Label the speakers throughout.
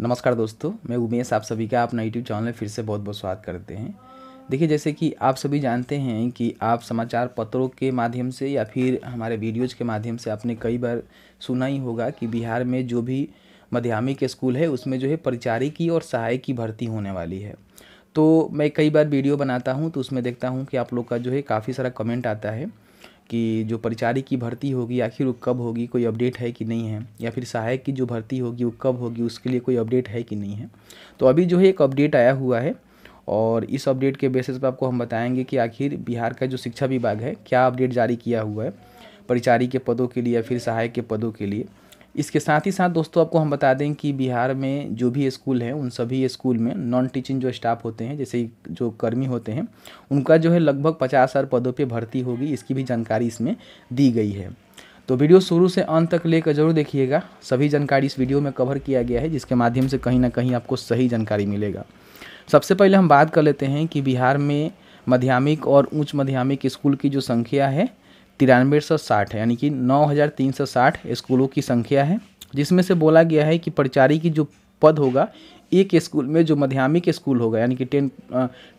Speaker 1: नमस्कार दोस्तों मैं उमेश आप सभी का अपना यूट्यूब चैनल में फिर से बहुत बहुत स्वागत करते हैं देखिए जैसे कि आप सभी जानते हैं कि आप समाचार पत्रों के माध्यम से या फिर हमारे वीडियोज़ के माध्यम से आपने कई बार सुना ही होगा कि बिहार में जो भी मध्यमिक स्कूल है उसमें जो है परिचारी की और सहायक की भर्ती होने वाली है तो मैं कई बार वीडियो बनाता हूँ तो उसमें देखता हूँ कि आप लोग का जो है काफ़ी सारा कमेंट आता है कि जो परिचारी की भर्ती होगी आखिर वो कब होगी कोई अपडेट है कि नहीं है या फिर सहायक की जो भर्ती होगी वो कब होगी उसके लिए कोई अपडेट है कि नहीं है तो अभी जो है एक अपडेट आया हुआ है और इस अपडेट के बेसिस पर आपको हम बताएंगे कि आखिर बिहार का जो शिक्षा विभाग है क्या अपडेट जारी किया हुआ है परिचारी के पदों के लिए या फिर सहायक के पदों के लिए इसके साथ ही साथ दोस्तों आपको हम बता दें कि बिहार में जो भी स्कूल हैं उन सभी स्कूल में नॉन टीचिंग जो स्टाफ होते हैं जैसे जो कर्मी होते हैं उनका जो है लगभग पचास हज़ार पदों पर भर्ती होगी इसकी भी जानकारी इसमें दी गई है तो वीडियो शुरू से अंत तक लेकर जरूर देखिएगा सभी जानकारी इस वीडियो में कवर किया गया है जिसके माध्यम से कहीं ना कहीं आपको सही जानकारी मिलेगा सबसे पहले हम बात कर लेते हैं कि बिहार में मध्यमिक और उच्च माध्यमिक स्कूल की जो संख्या है तिरानवे सौ साठ है यानी कि नौ हज़ार तीन सौ साठ स्कूलों की संख्या है जिसमें से बोला गया है कि प्रचारी की जो पद होगा एक स्कूल में जो मध्यामिक स्कूल होगा यानी कि टेन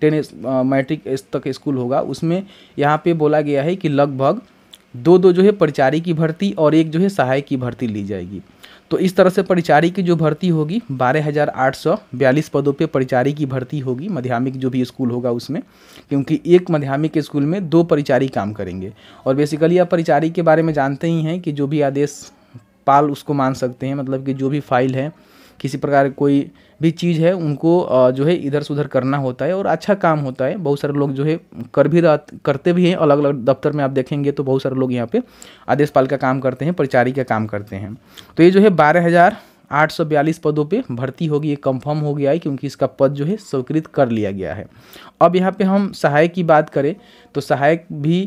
Speaker 1: टेन मैट्रिक तक स्कूल होगा उसमें यहाँ पे बोला गया है कि लगभग दो दो जो है परिचारी की भर्ती और एक जो है सहायक की भर्ती ली जाएगी तो इस तरह से परिचारी की जो भर्ती होगी बारह हज़ार आठ सौ बयालीस पदों पे परिचारी की भर्ती होगी मध्यमिक जो भी स्कूल होगा उसमें क्योंकि एक मध्यमिक स्कूल में दो परिचारी काम करेंगे और बेसिकली आप परिचारी के बारे में जानते ही हैं कि जो भी आदेश पाल उसको मान सकते हैं मतलब कि जो भी फाइल है किसी प्रकार कोई भी चीज़ है उनको जो है इधर से उधर करना होता है और अच्छा काम होता है बहुत सारे लोग जो है कर भी रह करते भी हैं अलग अलग दफ्तर में आप देखेंगे तो बहुत सारे लोग यहाँ पे आदेशपाल का काम करते हैं परिचारी का काम करते हैं तो ये जो है बारह हज़ार आठ सौ बयालीस पदों पे भर्ती होगी ये कंफर्म हो गया है क्योंकि इसका पद जो है स्वीकृत कर लिया गया है अब यहाँ पर हम सहायक की बात करें तो सहायक भी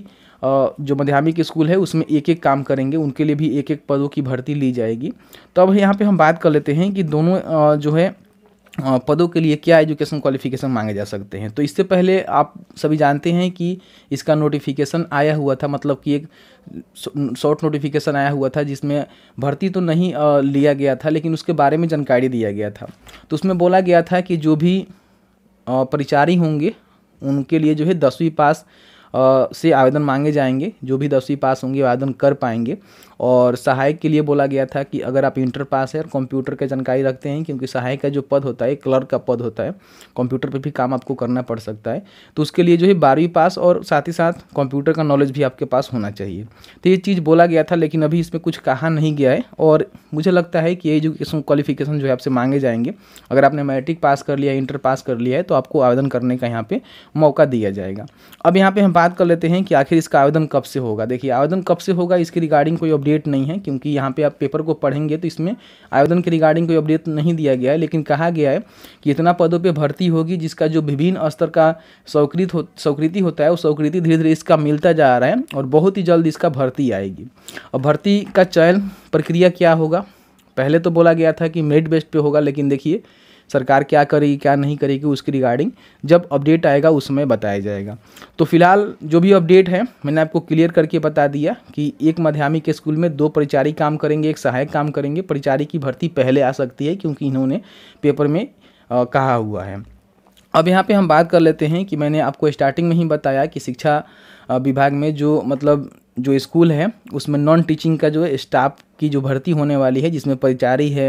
Speaker 1: जो मध्यामिक स्कूल है उसमें एक एक काम करेंगे उनके लिए भी एक एक पदों की भर्ती ली जाएगी तो अब यहाँ पर हम बात कर लेते हैं कि दोनों जो है पदों के लिए क्या एजुकेशन क्वालिफिकेशन मांगे जा सकते हैं तो इससे पहले आप सभी जानते हैं कि इसका नोटिफिकेशन आया हुआ था मतलब कि एक शॉर्ट नोटिफिकेशन आया हुआ था जिसमें भर्ती तो नहीं लिया गया था लेकिन उसके बारे में जानकारी दिया गया था तो उसमें बोला गया था कि जो भी परिचारी होंगे उनके लिए जो है दसवीं पास से आवेदन मांगे जाएंगे जो भी दसवीं पास होंगे आवेदन कर पाएंगे और सहायक के लिए बोला गया था कि अगर आप इंटर पास है और कंप्यूटर का जानकारी रखते हैं क्योंकि सहायक का जो पद होता है क्लर्क का पद होता है कंप्यूटर पर भी काम आपको करना पड़ सकता है तो उसके लिए जो है बारहवीं पास और साथ ही साथ कंप्यूटर का नॉलेज भी आपके पास होना चाहिए तो ये चीज़ बोला गया था लेकिन अभी इसमें कुछ कहा नहीं गया है और मुझे लगता है कि ये एजुकेशन क्वालिफिकेशन जो है आपसे मांगे जाएंगे अगर आपने मैट्रिक पास कर लिया इंटर पास कर लिया है तो आपको आवेदन करने का यहाँ पर मौका दिया जाएगा अब यहाँ पर हम बात कर लेते हैं कि आखिर इसका आवेदन कब से होगा देखिए आवेदन कब से होगा इसके रिगार्डिंग कोई अपडेट नहीं है क्योंकि यहाँ पे आप पेपर को पढ़ेंगे तो इसमें आवेदन के रिगार्डिंग कोई अपडेट नहीं दिया गया है लेकिन कहा गया है कि इतना पदों पर भर्ती होगी जिसका जो विभिन्न स्तर का स्वकृत हो स्वकृति होता है वो स्वकृति धीरे धीरे इसका मिलता जा रहा है और बहुत ही जल्द इसका भर्ती आएगी और भर्ती का चयन प्रक्रिया क्या होगा पहले तो बोला गया था कि मेरिट बेस्ट पर होगा लेकिन देखिए सरकार क्या करेगी क्या नहीं करेगी उसकी रिगार्डिंग जब अपडेट आएगा उस समय बताया जाएगा तो फिलहाल जो भी अपडेट है मैंने आपको क्लियर करके बता दिया कि एक माध्यमिक के स्कूल में दो परिचारी काम करेंगे एक सहायक काम करेंगे परिचारी की भर्ती पहले आ सकती है क्योंकि इन्होंने पेपर में आ, कहा हुआ है अब यहाँ पर हम बात कर लेते हैं कि मैंने आपको स्टार्टिंग में ही बताया कि शिक्षा विभाग में जो मतलब जो स्कूल है उसमें नॉन टीचिंग का जो स्टाफ की जो भर्ती होने वाली है जिसमें परिचारी है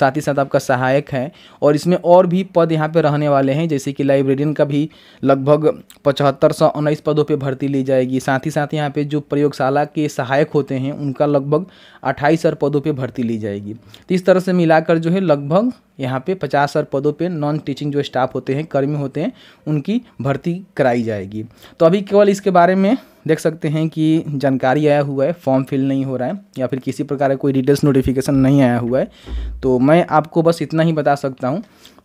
Speaker 1: साथ ही साथ आपका सहायक है और इसमें और भी पद यहाँ पे रहने वाले हैं जैसे कि लाइब्रेरियन का भी लगभग पचहत्तर सौ उन्नीस पदों पे भर्ती ली जाएगी साथ ही साथ यहाँ पे जो प्रयोगशाला के सहायक होते हैं उनका लगभग अट्ठाईस पदों पर भर्ती ली जाएगी तो इस तरह से मिलाकर जो है लगभग यहाँ पे पचास हज़ार पदों पे नॉन टीचिंग जो स्टाफ होते हैं कर्मी होते हैं उनकी भर्ती कराई जाएगी तो अभी केवल इसके बारे में देख सकते हैं कि जानकारी आया हुआ है फॉर्म फिल नहीं हो रहा है या फिर किसी प्रकार का कोई डिटेल्स नोटिफिकेशन नहीं आया हुआ है तो मैं आपको बस इतना ही बता सकता हूँ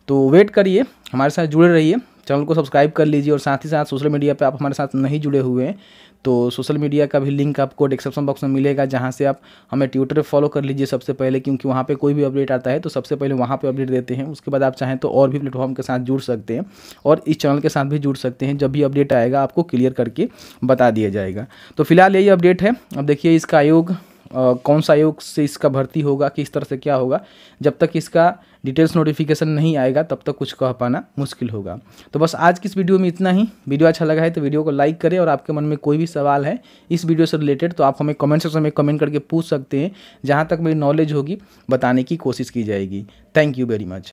Speaker 1: तो वेट करिए हमारे साथ जुड़े रहिए चैनल को सब्सक्राइब कर लीजिए और साथ ही साथ सोशल मीडिया पर आप हमारे साथ नहीं जुड़े हुए हैं तो सोशल मीडिया का भी लिंक आपको डिस्क्रिप्शन बॉक्स में मिलेगा जहाँ से आप हमें ट्विटर फॉलो कर लीजिए सबसे पहले क्योंकि वहाँ पर कोई भी अपडेट आता है तो सबसे पहले वहाँ पर अपडेट देते हैं उसके बाद आप चाहें तो और भी प्लेटफॉर्म के साथ जुड़ सकते हैं और इस चैनल के साथ भी जुड़ सकते हैं जब भी अपडेट आएगा आपको क्लियर करके बता दिया जाएगा तो फिलहाल यही अपडेट है अब देखिए इसका आयोग कौन सा आयोग से इसका भर्ती होगा किस तरह से क्या होगा जब तक इसका डिटेल्स नोटिफिकेशन नहीं आएगा तब तक कुछ कह पाना मुश्किल होगा तो बस आज की इस वीडियो में इतना ही वीडियो अच्छा लगा है तो वीडियो को लाइक करें और आपके मन में कोई भी सवाल है इस वीडियो से रिलेटेड तो आप हमें कमेंट सेक्शन में कमेंट करके पूछ सकते हैं जहाँ तक मेरी नॉलेज होगी बताने की कोशिश की जाएगी थैंक यू वेरी मच